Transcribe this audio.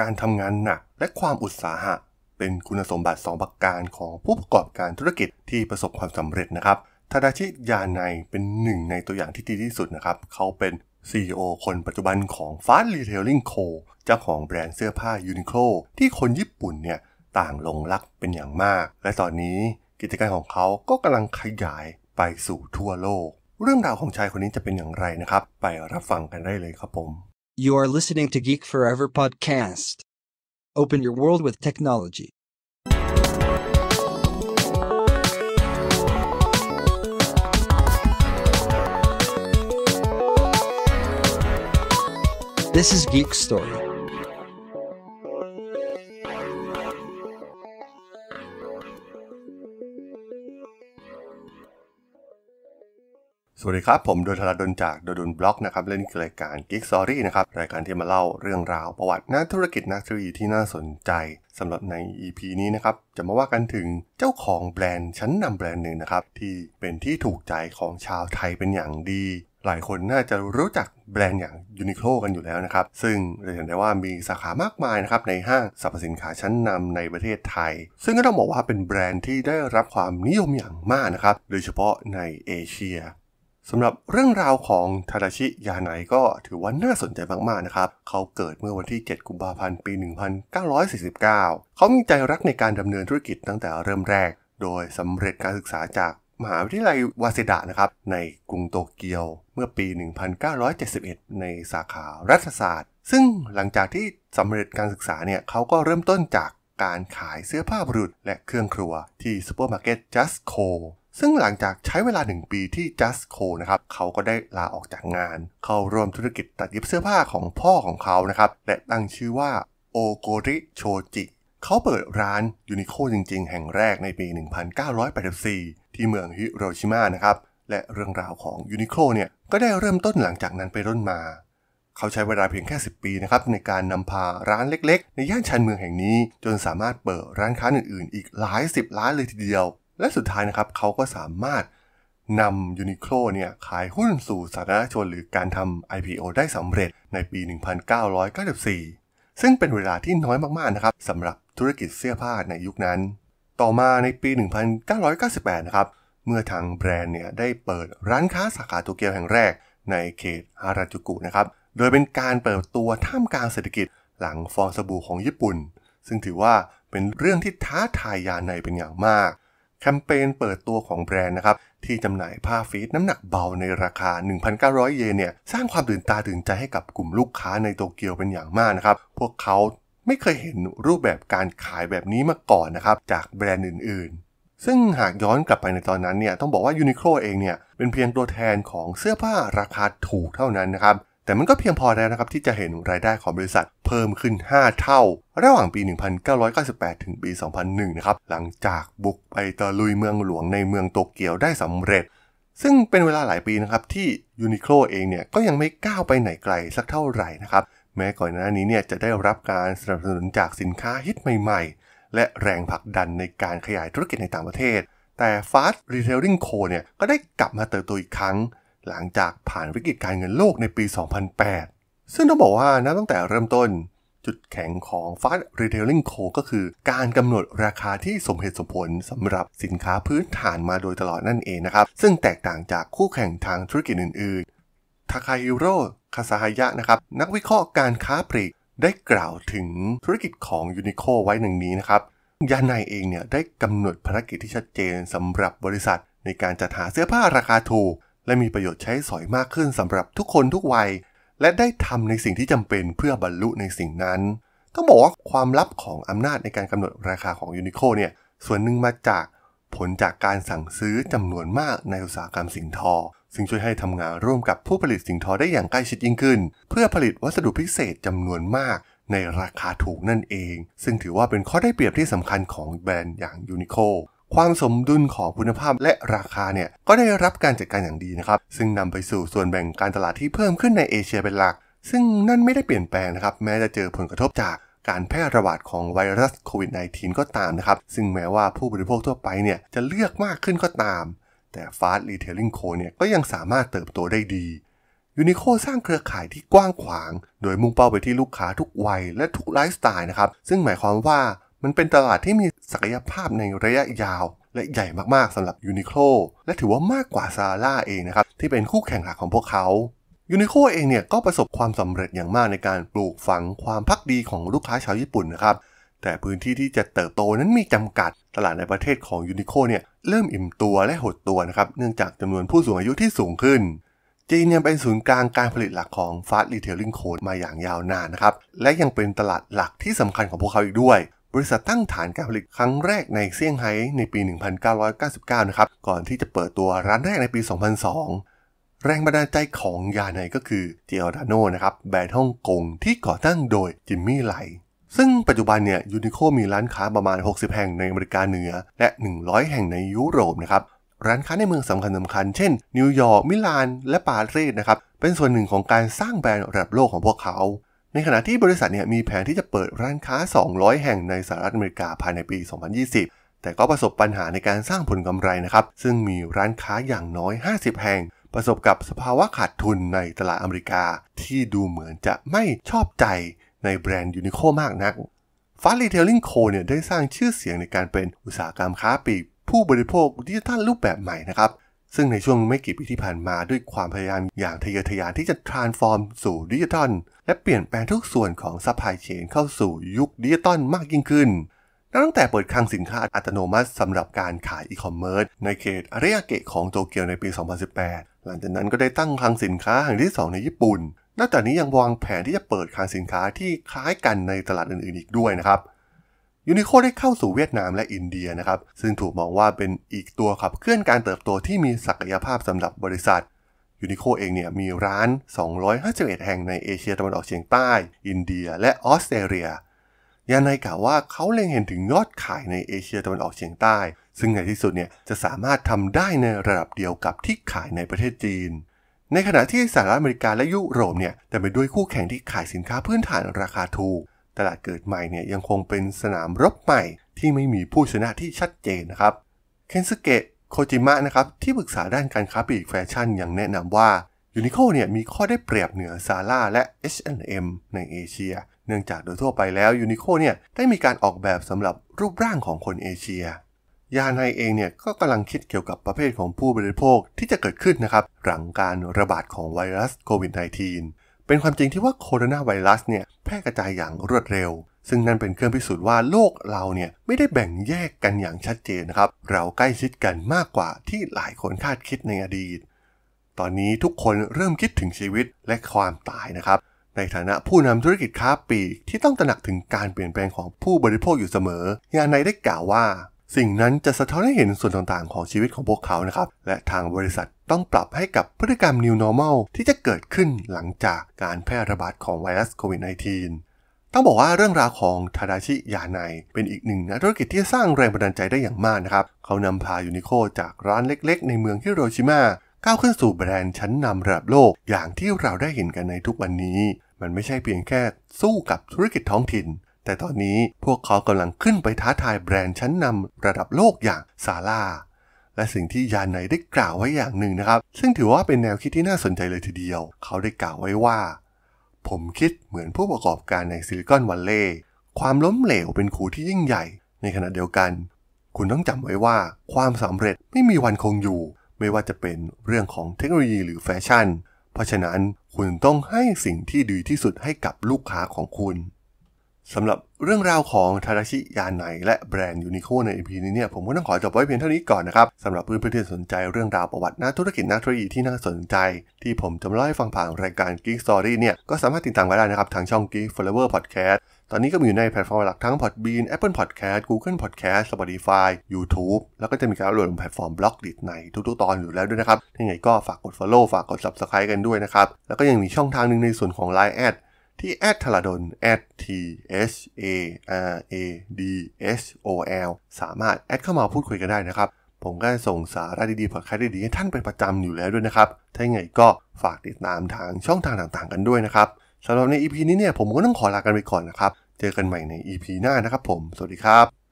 การทำงานหนักและความอุตสาหะ เป็นคุณสมบัติ2ประการของผู้ประกอบการธุรกิจที่ประสบความสำเร็จนะครับทาดาชิยาไนเป็นหนึ่งในตัวอย่างที่ดีที่สุดนะครับเขาเป็น CEO คนปัจจุบันของ Fast Retailing Co เจ้าของแบรนด์เสื้อผ้า Uniqlo ที่คนญี่ปุ่นเนี่ยต่างหลงรักเป็นอย่างมาก และตอนนี้กิจการของเขาก็กำลังขยายไปสู่ทั่วโลก เรื่องราวของชายคนนี้จะเป็นอย่างไรนะครับไปรับฟังกันได้เลยครับผม You are listening to Geek Forever Podcast. Open your world with technology. This is Geek Story สวัสดีครับ ผมโดนทลาดนจากโดดนบล็อกนะครับเล่นรายการ g ิกซอรี่นะครับ รายการที่มาเล่าเรื่องราว ประวัตินักธุรกิจนักธุรกิจที่น่าสนใจสำหรับใน EP นี้นะครับจะมาว่ากันถึงเจ้าของแบรนด์ชั้นนำแบรนด์หนึ่งนะครับ ที่เป็นที่ถูกใจของชาวไทยเป็นอย่างดี หลายคนน่าจะรู้จักแบรนด์อย่างยูนิโคลกันอยู่แล้วนะครับซึ่งเราเห็นได้ว่ามีสาขามากมายนะครับในห้างสรรพสินค้าชั้นนำในประเทศไทย ซึ่งก็ต้องบอกว่าเป็นแบรนด์ที่ได้รับความนิยมอย่างมากนะครับโดยเฉพาะในเอเชียสำหรับเรื่องราวของทาดาชิยาไนก็ถือว่าน่าสนใจมาก ๆ นะครับ เขาเกิดเมื่อวันที่ 7 กุมภาพันธ์ ปี 1949 เขามีใจรักในการดำเนินธุรกิจตั้งแต่เริ่มแรก โดยสำเร็จการศึกษาจาก มหาวิทยาลัยวาเซดะนะครับในกรุงโตเกียว เมื่อปี 1971 ในสาขารัฐศาสตร์ ซึ่งหลังจากที่สำเร็จการศึกษาเนี่ยเขาก็เริ่มต้นจากการขายเสื้อผ้าบรุษ และเครื่องครัว ที่ซูเปอร์มาร์เก็ต Just Co ซึ่งหลังจากใช้เวลา 1 ปีที่ Just Co นะครับ เขาก็ได้ลาออกจากงาน เข้าร่วมธุรกิจตัดเย็บเสื้อผ้าของพ่อของเขา นะครับ และตั้งชื่อว่าโอโกริโชจิเขาเปิดร้านยูนิโคจริงๆ แห่งแรกในปี 1984 ที่เมืองฮิโรชิมานะครับ และเรื่องราวของยูนิโคเนี่ย ก็ได้เริ่มต้นหลังจากนั้นไปร่นมา เขาใช้เวลาเพียงแค่ 10 ปีนะครับในการนำพาร้านเล็ก ๆ ในย่านชานเมืองแห่งนี้ จนสามารถเปิดร้านค้าอื่นๆ อีกหลายสิบร้านเลยทีเดียวและสุดท้ายนะครับเขาก็สามารถนำยูนิโคลเนี่ยขายหุ้นสู่สาธารณชน หรือการทำ IPO ได้สำเร็จในปี 1994 ซึ่งเป็นเวลาที่น้อยมากๆนะครับสำหรับธุรกิจเสื้อผ้าในยุคนั้น ต่อมาในปี 1998นะครับ เมื่อทางแบรนด์เนี่ยได้เปิดร้านค้าสาขาโตเกียวแห่งแรกในเขตฮาราจูกุนะครับ โดยเป็นการเปิดตัวท่ามกลางเศรษฐกิจหลังฟองสบู่ของญี่ปุ่น ซึ่งถือว่าเป็นเรื่องที่ท้าทายยาในเป็นอย่างมากแคมเปญเปิดตัวของแบรนด์นะครับที่จำหน่ายผ้าฟีดน้ำหนักเบาในราคา 1,900 เยนเนี่ยสร้างความตื่นตาตื่นใจให้กับกลุ่มลูกค้าในโตเกียวเป็นอย่างมากนะครับ พวกเขาไม่เคยเห็นรูปแบบการขายแบบนี้มาก่อนนะครับจากแบรนด์อื่นๆ ซึ่งหากย้อนกลับไปในตอนนั้นเนี่ยต้องบอกว่ายูนิโคลเองเนี่ยเป็นเพียงตัวแทนของเสื้อผ้าราคาถูกเท่านั้นนะครับแต่มันก็เพียงพอแล้วนะครับที่จะเห็นรายได้ของบริษัทเพิ่มขึ้น 5 เท่า ระหว่างปี 1998 ถึงปี 2001 นะครับ หลังจากบุกไปตะลุยเมืองหลวงในเมืองโตเกียวได้สำเร็จ ซึ่งเป็นเวลาหลายปีนะครับที่ยูนิโคลเองเนี่ยก็ยังไม่ก้าวไปไหนไกลสักเท่าไหร่นะครับ แม้ก่อนหน้านี้เนี่ยจะได้รับการสนับสนุนจากสินค้าฮิตใหม่ ๆ และแรงผลักดันในการขยายธุรกิจในต่างประเทศ แต่ Fast Retailing Co เนี่ยก็ได้กลับมาเติบโตอีกครั้งหลังจากผ่านวิกฤตการเงินโลกในปี 2008 ซึ่งต้องบอกว่านับตั้งแต่เริ่มต้น จุดแข็งของ Fast Retailing Co ก็คือการกำหนดราคาที่สมเหตุสมผลสำหรับสินค้าพื้นฐานมาโดยตลอดนั่นเองนะครับซึ่งแตกต่างจากคู่แข่งทางธุรกิจอื่นๆ ทาคาฮิโร่คาซาฮายะนะครับนักวิเคราะห์การค้าปลีกได้กล่าวถึงธุรกิจของยูนิโคไว้หนึ่งนี้นะครับยานายเองเนี่ยได้กำหนดภารกิจที่ชัดเจนสำหรับบริษัท ในการจัดหาเสื้อผ้าราคาถูกและมีประโยชน์ใช้สอยมากขึ้นสำหรับทุกคนทุกวัย และได้ทำในสิ่งที่จำเป็นเพื่อบรรลุในสิ่งนั้นต้องบอกว่าความลับของอำนาจในการกำหนดราคาของยูนิโคเนี่ยส่วนหนึ่งมาจากผลจากการสั่งซื้อจำนวนมากในอุตสาหกรรมสิ่งทอ ซึ่งช่วยให้ทำงานร่วมกับผู้ผลิตสิ่งทอได้อย่างใกล้ชิดยิ่งขึ้น เพื่อผลิตวัสดุพิเศษจำนวนมากในราคาถูกนั่นเองซึ่งถือว่าเป็นข้อได้เปรียบที่สำคัญของแบรนด์อย่างยูนิโคความสมดุลของคุณภาพและราคาเนี่ยก็ได้รับการจัดการอย่างดีนะครับซึ่งนำไปสู่ส่วนแบ่งการตลาดที่เพิ่มขึ้นในเอเชียเป็นหลัก ซึ่งนั่นไม่ได้เปลี่ยนแปลงนะครับ แม้จะเจอผลกระทบจากการแพร่ระบาดของไวรัสโควิด -19 ก็ตามนะครับซึ่งแม้ว่าผู้บริโภคทั่วไปเนี่ยจะเลือกมากขึ้นก็ตาม แต่ Fast r e t a i ล i n งโคเนี่ยก็ยังสามารถเติบโตได้ดียูนิโคสร้างเครือข่ายที่กว้างขวางโดยมุ่งเป้าไปที่ลูกค้าทุกวัยและทุกไลฟ์สไตล์นะครับซึ่งหมายความว่ามันเป็นตลาดที่มีศักยภาพในระยะยาว และใหญ่มากๆสำหรับยูนิโคลและถือว่ามากกว่าซาร่าเองนะครับที่เป็นคู่แข่งหลักของพวกเขายูนิโคเองเนี่ยก็ประสบความสำเร็จอย่างมากในการปลูกฝังความพักดีของลูกค้าชาวญี่ปุ่นนะครับแต่พื้นที่ที่จะเติบโตนั้นมีจำกัดตลาดในประเทศของยูนิโคเนี่ยเริ่มอิ่มตัวและหดตัวนะครับเนื่องจากจำนวนผู้สูงอายุที่สูงขึ้นจีนยังเป็นศูนย์กลางการผลิตหลักของฟาสต์รีเทลลิงโคดมาอย่างยาวนานนะครับและยังเป็นตลาดหลักที่สำคัญของพวกเขาอีกด้วยบริษัทตั้งฐานการผลิตครั้งแรกในเซี่ยงไฮ้ในปี 1999 นะครับ ก่อนที่จะเปิดตัวร้านแรกในปี 2002 แรงบันดาลใจของยาในก็คือเจลดาโนนะครับแบรนด์ฮ่องกง ที่ก่อตั้งโดยจิมมี่ไลซึ่งปัจจุบันเนี่ยยูนิโคมีร้านค้าประมาณ 60 แห่งในอเมริกาเหนือและ 100 แห่งในยุโรปนะครับ ร้านค้าในเมืองสำคัญสำคัญเช่น นิวยอร์กมิลานและปารีสนะครับเป็นส่วนหนึ่งของการสร้างแบรนด์ระดับโลกของพวกเขาในขณะที่บริษัทเนี่ยมีแผนที่จะเปิดร้านค้า 200 แห่งในสหรัฐอเมริกาภายในปี 2020 แต่ก็ประสบปัญหาในการสร้างผลกำไรนะครับ ซึ่งมีร้านค้าอย่างน้อย 50 แห่ง ประสบกับสภาวะขาดทุนในตลาดอเมริกา ที่ดูเหมือนจะไม่ชอบใจในแบรนด์ยูนิโคมากนักฟาร์ลีเทลลิงโคเนี่ยได้สร้างชื่อเสียงในการเป็นอุตสาหกรรมค้าปลีกผู้บริโภคดิจิทัลรูปแบบใหม่นะครับซึ่งในช่วงไม่กี่ปีที่ผ่านมาด้วยความพยายามอย่างทะเยอทะยานที่จะ transform สู่ดิจิทัลและเปลี่ยนแปลงทุกส่วนของซั p พ y c h a i นเข้าสู่ยุคดิจิทัลมากยิ่งขึ้นตั้งแต่เปิดคลังสินค้าอัตโนมัติสำหรับการขายอีคอมเมิร์ซในเขตอาริยาเกะของโตเกียวในปี 2018 หลังจากนั้นก็ได้ตั้งคลังสินค้าแห่งที่ 2 ในญี่ปุ่นนอกจากนี้ยังวางแผนที่จะเปิดคลังสินค้าที่คล้ายกันในตลาดอื่นๆ อีกด้วยนะครับยูนิโคได้เข้าสู่เวียดนามและอินเดียนะครับซึ่งถูกมองว่าเป็นอีกตัวขับ เคลื่อนการเติบโตที่มีศักยภาพสำหรับบริษัทยูนิโคเองเนี่ยมีร้าน 251แห่งในเอเชียตะวันออกเฉียงใต้ อินเดียและออสเตรเลียยานายกล่าวว่าเขาเล็งเห็นถึงยอดขายในเอเชียตะวันออกเฉียงใต้ ซึ่งในที่สุดเนี่ยจะสามารถทำได้ในระดับเดียวกับที่ขายในประเทศจีน ในขณะที่สหรัฐอเมริกาและยุโรปเนี่ยแต่ไปด้วยคู่แข่งที่ขายสินค้าพื้นฐานราคาถูกตลาดเกิดใหม่เนี่ยยังคงเป็นสนามรบใหม่ที่ไม่มีผู้ชนะที่ชัดเจนนะครับเคนสเกะโคจิมะนะครับที่ปรึกษาด้านการค้าปลีกแฟชั่นยังแนะนำว่ายูนิโคเนี่ยมีข้อได้เปรียบเหนือซาร่าและ H&M ในเอเชีย เนื่องจากโดยทั่วไปแล้วยูนิโคเนี่ยได้มีการออกแบบสำหรับรูปร่างของคนเอเชีย ยานไนเองเนี่ยก็กำลังคิดเกี่ยวกับประเภทของผู้บริโภคที่จะเกิดขึ้นนะครับหลังการระบาดของไวรัสโควิด -19 เป็นความจริงที่ว่าโคโรนาไวรัสเนี่ยแพร่กระจายอย่างรวดเร็ว ซึ่งนั่นเป็นเครื่องพิสูจน์ว่าโลกเราเนี่ยไม่ได้แบ่งแยกกันอย่างชัดเจนนะครับเราใกล้ชิดกันมากกว่าที่หลายคนคาดคิดในอดีต ตอนนี้ทุกคนเริ่มคิดถึงชีวิตและความตายนะครับในฐานะผู้นำธุรกิจค้าปลีกที่ต้องตระหนักถึงการเปลี่ยนแปลงของผู้บริโภคอยู่เสมอยานในได้กล่าวว่า สิ่งนั้นจะสะท้อนให้เห็นส่วนต่างๆ ของชีวิตของพวกเขานะครับและทางบริษัทต้องปรับให้กับพฤติกรรม New Normal ที่จะเกิดขึ้นหลังจากการแพร่ระบาดของไวรัสโควิด -19 ต้องบอกว่าเรื่องราวของทาดาชิ ยาไนเป็นอีกหนึ่งนักธุรกิจที่สร้างแรงบันดาลใจได้อย่างมากนะครับ เขานำพายูนิโคจากร้านเล็กๆ ในเมืองฮิโรชิมาก้าวขึ้นสู่แบรนด์ชั้นนำระดับโลกอย่างที่เราได้เห็นกันในทุกวันนี้ มันไม่ใช่เพียงแค่สู้กับธุรกิจท้องถิ่น แต่ตอนนี้พวกเขากำลังขึ้นไปท้าทายแบรนด์ชั้นนำระดับโลกอย่างซาร่าและสิ่งที่ยานไนได้กล่าวไว้อย่างหนึ่งนะครับ ซึ่งถือว่าเป็นแนวคิดที่น่าสนใจเลยทีเดียว เขาได้กล่าวไว้ว่า ผมคิดเหมือนผู้ประกอบการในซิลิคอนวัลเลย์ความล้มเหลวเป็นครูที่ยิ่งใหญ่ในขณะเดียวกัน คุณต้องจำไว้ว่า ความสำเร็จไม่มีวันคงอยู่ ไม่ว่าจะเป็นเรื่องของเทคโนโลยีหรือแฟชั่น เพราะฉะนั้น คุณต้องให้สิ่งที่ดีที่สุดให้กับลูกค้าของคุณสำหรับเรื่องราวของทาราชิยานไนและแบรนด์ยูนิโคในพีนี้เนี่ยผมก็ต้องขอจบไว้เพียงเท่านี้ก่อนนะครับสำหรับเพื่อนๆที่สนใจเรื่องราวประวัตินักธุรกิจนักธุรกิจที่น่าสนใจ ที่ผมจะมาเล่าให้ฟังผ่านรายการ Geek Story เนี่ยก็สามารถติดตามไว้ได้นะครับ ทางช่อง Geek Flower Podcast ตอนนี้ก็มีอยู่ในแพลตฟอร์มหลักทั้ง Podbean Apple Podcast Google Podcast Spotify YouTube แล้วก็จะมีการอัปโหลดลงแพลตฟอร์มบล็อกดิในทุกๆตอนอยู่แล้วด้วยนะครับยังไงก็ฝากกด Follow ฝากกด Subscribe กันด้วยนะครับแล้วก็ยังมีช่องทางหนึ่งในส่วนของ Line ที่ a t h a r a d o n t h a r a d s o l สามารถแอดเข้ามาพูดคุยกันได้นะครับ ผมก็ส่งสาระดีๆผอดคลายดี ๆ ให้ท่านเป็นประจำอยู่แล้วด้วยนะครับ ถ้าอย่างไรก็ฝากติดตามทางช่องทางต่างๆกันด้วยนะครับสำหรับใน EP นี้เนี่ยผมก็ต้องขอลากันไปก่อนนะครับ เจอกันใหม่ใน EP หน้านะครับผม สวัสดีครับ